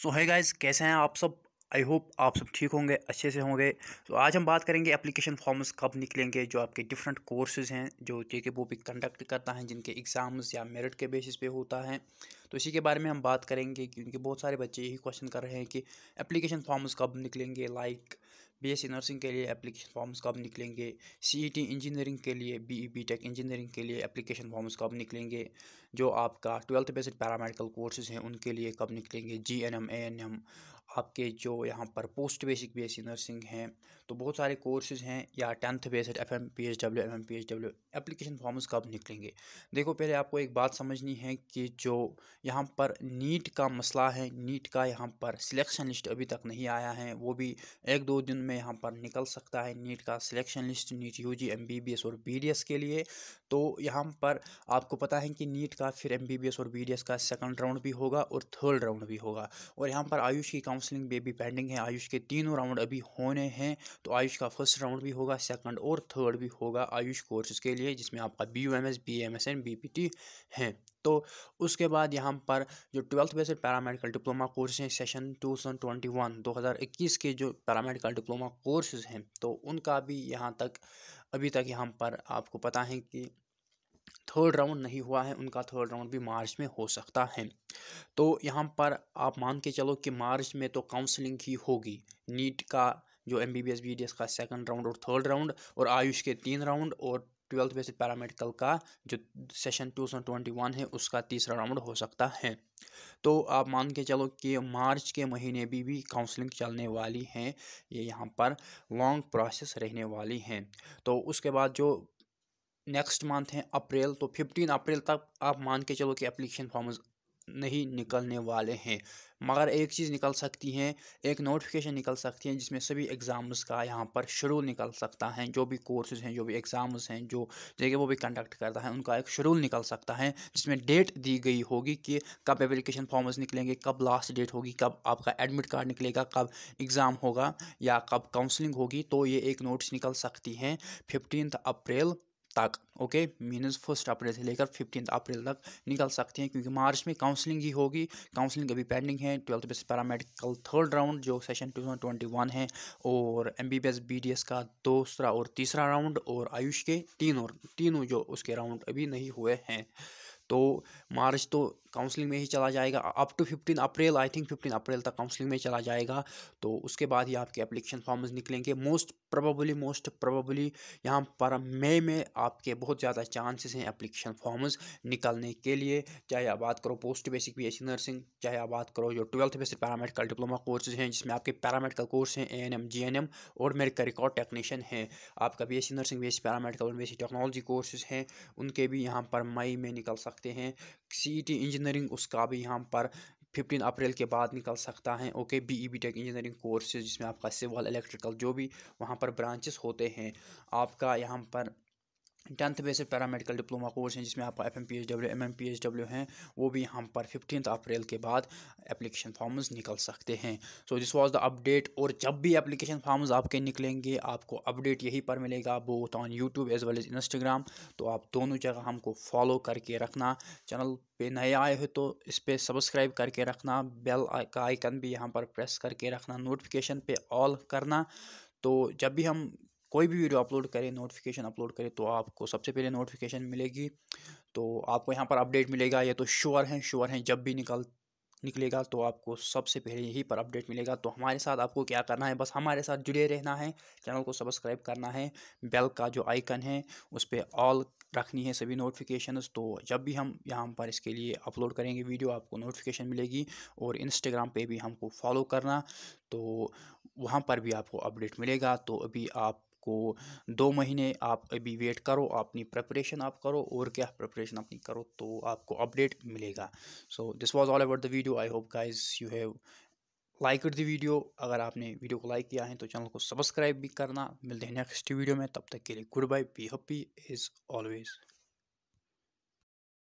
सो है गाइज कैसे हैं आप सब आई होप आप सब ठीक होंगे अच्छे से होंगे तो आज हम बात करेंगे एप्लीकेशन फॉर्म्स कब निकलेंगे जो आपके डिफरेंट कोर्सेज हैं जो जे के बोपिक कंडक्ट करता है जिनके एग्ज़ाम्स या मेरिट के बेसिस पे होता है तो इसी के बारे में हम बात करेंगे क्योंकि बहुत सारे बच्चे यही क्वेश्चन कर रहे हैं कि एप्लीकेशन फॉर्म्स कब निकलेंगे लाइक like, बी नर्सिंग के लिए एप्लीकेशन फॉर्म्स कब निकलेंगे सी इंजीनियरिंग e के लिए बी ई इंजीनियरिंग के लिए एप्लीकेशन फॉर्म्स कब निकलेंगे जो आपका ट्वेल्थ बेसिड पैरामेडिकल कोर्सेज हैं उनके लिए कब निकलेंगे G N M A N M आपके जो यहाँ पर post basic B S nursing हैं तो बहुत सारे कोर्सेज हैं या tenth based F M P H W F M P H W application forms कब निकलेंगे देखो पहले आपको एक बात समझनी है कि जो यहाँ पर नीट का मसला है नीट का यहाँ पर सिलेक्शन लिस्ट अभी तक नहीं आया है वो भी एक दो दिन में यहाँ पर निकल सकता है नीट का selection list NEET U G M B B S और बी डी एस के लिए तो यहाँ पर आपको पता है कि नीट का फिर एम बी बी एस और बी डी एस का सेकेंड राउंड भी होगा और थर्ड राउंड भी होगा और यहाँ पर आयुष की काउंसलिंग बेबी पेंडिंग है आयुष के तीनों राउंड अभी होने हैं तो आयुष का फर्स्ट राउंड भी होगा सेकंड और थर्ड भी होगा आयुष कोर्सेज के लिए जिसमें आपका B U M S B M S and B P T है तो उसके बाद यहाँ पर जो twelfth based paramedical diploma course हैं session two thousand twenty one दो हज़ार इक्कीस के जो पैरामेडिकल डिप्लोमा कोर्सेज हैं तो उनका भी यहाँ तक अभी तक यहाँ पर आपको पता है कि थर्ड राउंड नहीं हुआ है उनका थर्ड राउंड भी मार्च में हो सकता है तो यहाँ पर आप मान के चलो कि मार्च में तो काउंसलिंग ही होगी नीट का जो M B B S B D S का सेकंड राउंड और थर्ड राउंड और आयुष के तीन राउंड और ट्वेल्थ बेसिक पैरामेडिकल का जो session two thousand twenty one है उसका तीसरा राउंड हो सकता है तो आप मान के चलो कि मार्च के महीने भी भी काउंसलिंग चलने वाली हैं ये यहाँ पर लॉन्ग प्रोसेस रहने वाली हैं तो उसके बाद जो नेक्स्ट मंथ है अप्रैल तो फिफ्टीन अप्रैल तक आप मान के चलो कि एप्लीकेशन फॉर्म्स नहीं निकलने वाले हैं मगर एक चीज़ निकल सकती है एक नोटिफिकेशन निकल सकती है जिसमें सभी एग्ज़ाम्स का यहाँ पर शेड्यूल निकल सकता है जो भी कोर्सेज हैं जो भी एग्ज़ाम्स हैं जो जगह वो भी कंडक्ट करता है उनका एक शेड्यूल निकल सकता है जिसमें डेट दी गई होगी कि कब एप्लीकेशन फॉर्म्स निकलेंगे कब लास्ट डेट होगी कब आपका एडमिट कार्ड निकलेगा कब एग्ज़ाम होगा या कब काउंसलिंग होगी तो ये एक नोटिस निकल सकती हैं फिफ्टीन अप्रैल तक ओके मीनस फर्स्ट अप्रैल से लेकर फिफ्टीन अप्रैल तक निकल सकते हैं क्योंकि मार्च में काउंसलिंग ही होगी काउंसलिंग अभी पेंडिंग है twelfth base paramedical third round जो session two thousand twenty one है और M B B S B D S का दूसरा और तीसरा राउंड और आयुष के तीनों तीनों जो उसके राउंड अभी नहीं हुए हैं तो मार्च तो काउंसलिंग में ही चला जाएगा up to fifteen April I think fifteen April तक काउंसलिंग में चला जाएगा तो उसके बाद ही आपके एप्लीकेशन फॉर्म्स निकलेंगे मोस्ट प्रोबली मोस्ट प्रोबली यहाँ पर मई में आपके बहुत ज़्यादा चांसेस हैं एप्लीकेशन फॉर्म्स निकलने के लिए चाहे आप बात करो post basic B S nursing चाहे आप बात करो जो twelfth basic paramedical diploma courses हैं जिसमें आपके पैरामेडिकल कोर्स हैं A N M G N M और का रिकॉर्ड टेक्नीशियन है आपका B S C nursing B S C paramedical और B S C technology courses हैं उनके भी यहाँ पर मई में निकल सकते सकते हैं सी इंजीनियरिंग उसका भी यहाँ पर फिफ्टीन अप्रैल के बाद निकल सकता है okay B E B tech engineering courses जिसमें आपका सिविल इलेक्ट्रिकल जो भी वहाँ पर ब्रांचेस होते हैं आपका यहाँ पर tenth basic paramedical diploma course हैं जिसमें आपका F M P H W M M P H W हैं वो भी हम पर फिफ्टीन अप्रैल के बाद एप्लीकेशन फॉर्म्स निकल सकते हैं so this was the update और जब भी एप्लीकेशन फॉर्म्स आपके निकलेंगे आपको अपडेट यहीं पर मिलेगा both on YouTube as well as Instagram तो आप दोनों जगह हमको फॉलो करके रखना चैनल पे नए आए हो तो इस पर सब्सक्राइब करके रखना बेल का आइकन भी यहाँ पर प्रेस करके रखना नोटिफिकेशन पे ऑल करना तो जब भी हम कोई भी वीडियो अपलोड करें नोटिफिकेशन अपलोड करें तो आपको सबसे पहले नोटिफिकेशन मिलेगी तो आपको यहाँ पर अपडेट मिलेगा ये तो श्योर है श्योर है जब भी निकल निकलेगा तो आपको सबसे पहले यहीं पर अपडेट मिलेगा तो हमारे साथ आपको क्या करना है बस हमारे साथ जुड़े रहना है चैनल को सब्सक्राइब करना है बेल का जो आइकन है उस पर ऑल रखनी है सभी नोटिफिकेशंस तो जब भी हम यहाँ पर इसके लिए अपलोड करेंगे वीडियो आपको नोटिफिकेशन मिलेगी और इंस्टाग्राम पे भी हमको फॉलो करना तो वहाँ पर भी आपको अपडेट मिलेगा तो अभी आप आपको दो महीने आप अभी वेट करो अपनी प्रपरेशन आप करो और क्या प्रेपरेशन अपनी करो तो आपको अपडेट मिलेगा so this was all about the video I hope guys you have like the video अगर आपने वीडियो को लाइक किया है तो चैनल को सब्सक्राइब भी करना मिलते हैं नेक्स्ट वीडियो में तब तक के लिए good bye be happy is always